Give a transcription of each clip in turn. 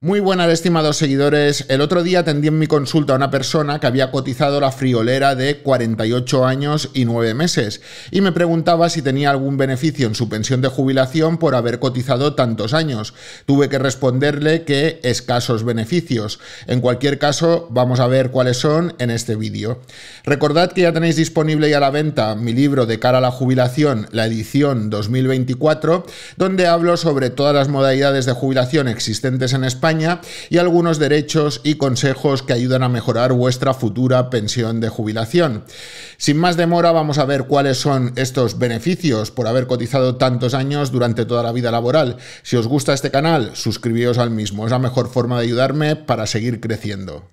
Muy buenas, estimados seguidores. El otro día atendí en mi consulta a una persona que había cotizado la friolera de 48 años y 9 meses y me preguntaba si tenía algún beneficio en su pensión de jubilación por haber cotizado tantos años. Tuve que responderle que escasos beneficios. En cualquier caso, vamos a ver cuáles son en este vídeo. Recordad que ya tenéis disponible y a la venta mi libro De cara a la jubilación, la edición 2024, donde hablo sobre todas las modalidades de jubilación existentes en España y algunos derechos y consejos que ayudan a mejorar vuestra futura pensión de jubilación. Sin más demora, vamos a ver cuáles son estos beneficios por haber cotizado tantos años durante toda la vida laboral. Si os gusta este canal, suscribíos al mismo, es la mejor forma de ayudarme para seguir creciendo.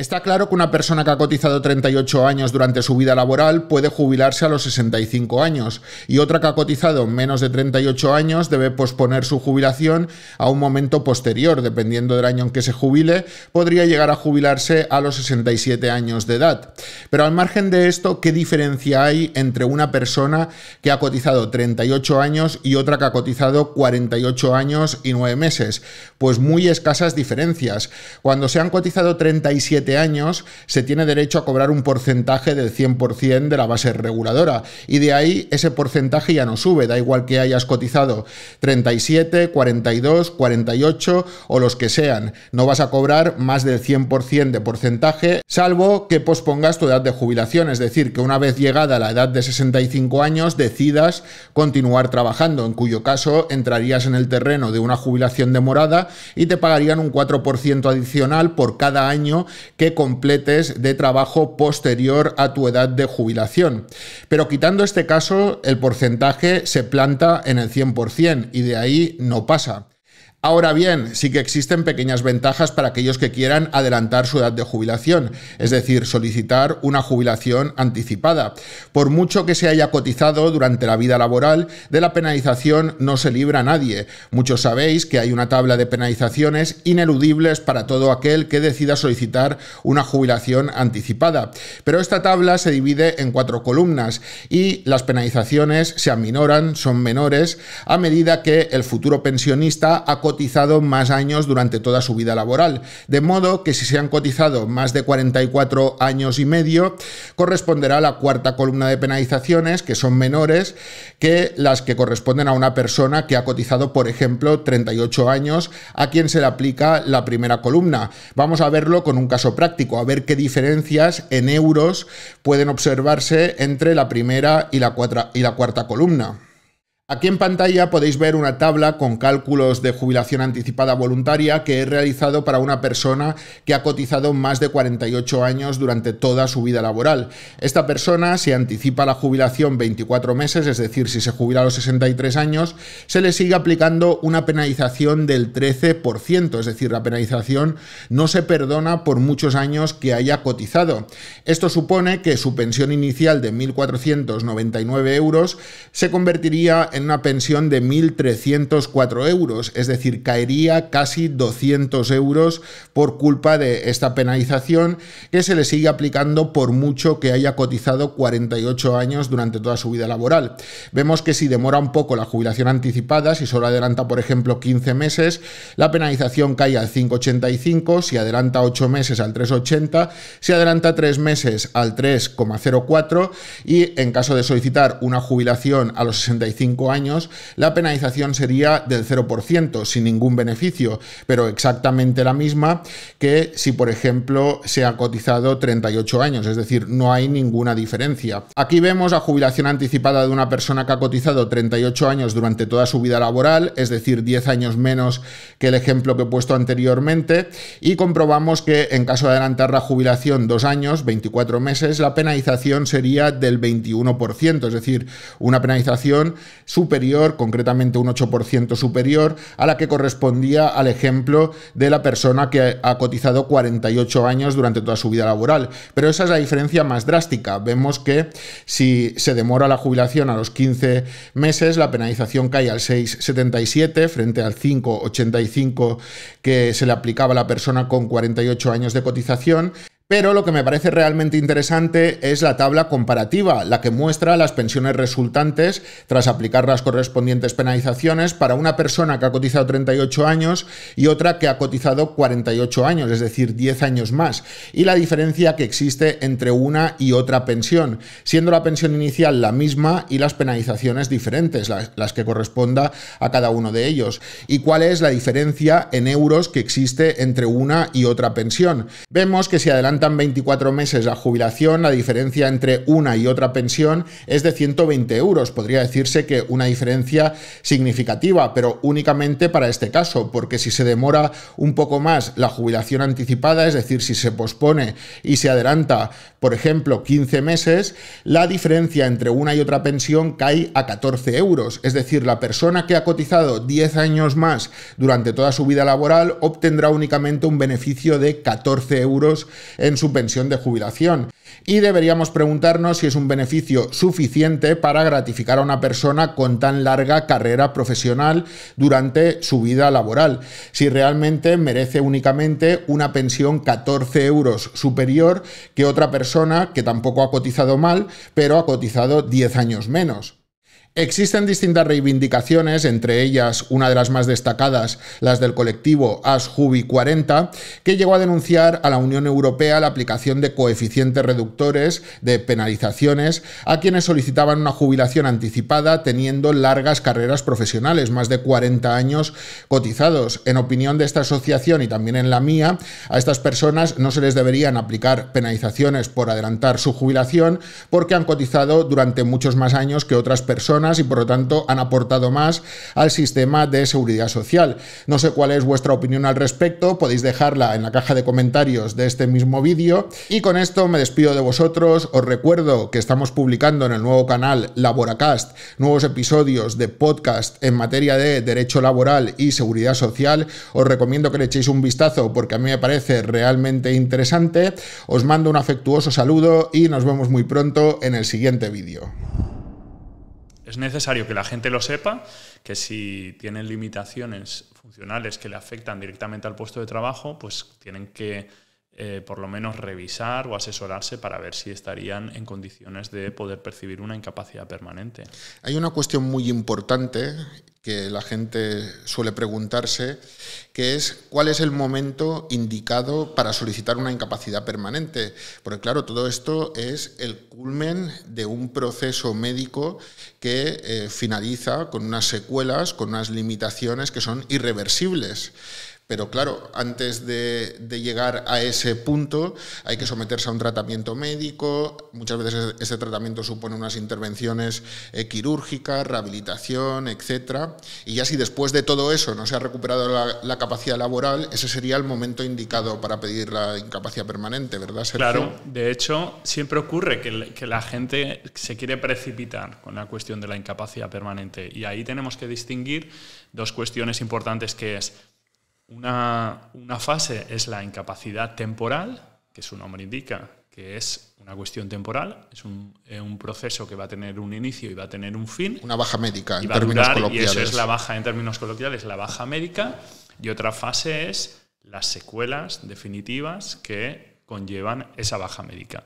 Está claro que una persona que ha cotizado 38 años durante su vida laboral puede jubilarse a los 65 años y otra que ha cotizado menos de 38 años debe posponer su jubilación a un momento posterior, dependiendo del año en que se jubile, podría llegar a jubilarse a los 67 años de edad. Pero al margen de esto, ¿qué diferencia hay entre una persona que ha cotizado 38 años y otra que ha cotizado 48 años y 9 meses? Pues muy escasas diferencias. Cuando se han cotizado 37 años, se tiene derecho a cobrar un porcentaje del 100% de la base reguladora. Y de ahí ese porcentaje ya no sube, da igual que hayas cotizado 37, 42, 48 o los que sean. No vas a cobrar más del 100% de porcentaje, salvo que pospongas tu edad de jubilación, es decir, que una vez llegada la edad de 65 años decidas continuar trabajando, en cuyo caso entrarías en el terreno de una jubilación demorada y te pagarían un 4% adicional por cada año que completes de trabajo posterior a tu edad de jubilación. Pero quitando este caso, el porcentaje se planta en el 100% y de ahí no pasa. Ahora bien, sí que existen pequeñas ventajas para aquellos que quieran adelantar su edad de jubilación, es decir, solicitar una jubilación anticipada. Por mucho que se haya cotizado durante la vida laboral, de la penalización no se libra nadie. Muchos sabéis que hay una tabla de penalizaciones ineludibles para todo aquel que decida solicitar una jubilación anticipada. Pero esta tabla se divide en cuatro columnas y las penalizaciones se aminoran, son menores, a medida que el futuro pensionista ha cotizado más años durante toda su vida laboral, de modo que si se han cotizado más de 44 años y medio, corresponderá a la cuarta columna de penalizaciones, que son menores que las que corresponden a una persona que ha cotizado, por ejemplo, 38 años, a quien se le aplica la primera columna. Vamos a verlo con un caso práctico, a ver qué diferencias en euros pueden observarse entre la primera y la, y la cuarta columna. Aquí en pantalla podéis ver una tabla con cálculos de jubilación anticipada voluntaria que he realizado para una persona que ha cotizado más de 48 años durante toda su vida laboral. Esta persona, si anticipa la jubilación 24 meses, es decir, si se jubila a los 63 años, se le sigue aplicando una penalización del 13%, es decir, la penalización no se perdona por muchos años que haya cotizado. Esto supone que su pensión inicial de 1.499 euros se convertiría en una pensión de 1.304 euros, es decir, caería casi 200 euros por culpa de esta penalización que se le sigue aplicando por mucho que haya cotizado 48 años durante toda su vida laboral. Vemos que si demora un poco la jubilación anticipada, si solo adelanta por ejemplo 15 meses, la penalización cae al 5,85, si adelanta 8 meses al 3,80, si adelanta 3 meses al 3,04 y en caso de solicitar una jubilación a los 65 años, años, la penalización sería del 0%, sin ningún beneficio, pero exactamente la misma que si, por ejemplo, se ha cotizado 38 años, es decir, no hay ninguna diferencia. Aquí vemos la jubilación anticipada de una persona que ha cotizado 38 años durante toda su vida laboral, es decir, 10 años menos que el ejemplo que he puesto anteriormente, y comprobamos que en caso de adelantar la jubilación dos años, 24 meses, la penalización sería del 21%, es decir, una penalización superior, concretamente un 8% superior a la que correspondía al ejemplo de la persona que ha cotizado 48 años durante toda su vida laboral. Pero esa es la diferencia más drástica. Vemos que si se demora la jubilación a los 15 meses, la penalización cae al 6,77 frente al 5,85 que se le aplicaba a la persona con 48 años de cotización. Pero lo que me parece realmente interesante es la tabla comparativa, la que muestra las pensiones resultantes tras aplicar las correspondientes penalizaciones para una persona que ha cotizado 38 años y otra que ha cotizado 48 años, es decir, 10 años más, y la diferencia que existe entre una y otra pensión, siendo la pensión inicial la misma y las penalizaciones diferentes, las, que corresponda a cada uno de ellos, y cuál es la diferencia en euros que existe entre una y otra pensión. Vemos que si adelante 24 meses la jubilación, la diferencia entre una y otra pensión es de 120 euros. Podría decirse que una diferencia significativa, pero únicamente para este caso, porque si se demora un poco más la jubilación anticipada, es decir, si se pospone y se adelanta, por ejemplo, 15 meses, la diferencia entre una y otra pensión cae a 14 euros. Es decir, la persona que ha cotizado 10 años más durante toda su vida laboral obtendrá únicamente un beneficio de 14 euros en pensión de jubilación. Y deberíamos preguntarnos si es un beneficio suficiente para gratificar a una persona con tan larga carrera profesional durante su vida laboral. Si realmente merece únicamente una pensión 14 euros superior que otra persona que tampoco ha cotizado mal, pero ha cotizado 10 años menos. Existen distintas reivindicaciones, entre ellas una de las más destacadas, las del colectivo ASJUBI 40, que llegó a denunciar a la Unión Europea la aplicación de coeficientes reductores de penalizaciones a quienes solicitaban una jubilación anticipada teniendo largas carreras profesionales, más de 40 años cotizados. En opinión de esta asociación y también en la mía, a estas personas no se les deberían aplicar penalizaciones por adelantar su jubilación porque han cotizado durante muchos más años que otras personas y por lo tanto han aportado más al sistema de seguridad social. No sé cuál es vuestra opinión al respecto, podéis dejarla en la caja de comentarios de este mismo vídeo y con esto me despido de vosotros. Os recuerdo que estamos publicando en el nuevo canal Laboracast nuevos episodios de podcast en materia de derecho laboral y seguridad social. Os recomiendo que le echéis un vistazo porque a mí me parece realmente interesante. Os mando un afectuoso saludo y nos vemos muy pronto en el siguiente vídeo. Es necesario que la gente lo sepa, que si tienen limitaciones funcionales que le afectan directamente al puesto de trabajo, pues tienen que eh, por lo menos revisar o asesorarse para ver si estarían en condiciones de poder percibir una incapacidad permanente. Hay una cuestión muy importante que la gente suele preguntarse, que es cuál es el momento indicado para solicitar una incapacidad permanente. Porque claro, todo esto es el culmen de un proceso médico que eh, finaliza con unas secuelas, con unas limitaciones que son irreversibles. Pero claro, antes de, llegar a ese punto hay que someterse a un tratamiento médico, muchas veces ese tratamiento supone unas intervenciones eh, quirúrgicas, rehabilitación, etc. Y ya si después de todo eso no se ha recuperado la, capacidad laboral, ese sería el momento indicado para pedir la incapacidad permanente, ¿verdad? Sergio? Claro, de hecho, siempre ocurre que la gente se quiere precipitar con la cuestión de la incapacidad permanente. Y ahí tenemos que distinguir dos cuestiones importantes que es una, fase es la incapacidad temporal, que su nombre indica, que es una cuestión temporal, es un, eh, proceso que va a tener un inicio y va a tener un fin. Una baja médica, en términos coloquiales. Y eso es la baja, en términos coloquiales, la baja médica. Y otra fase es las secuelas definitivas que conllevan esa baja médica.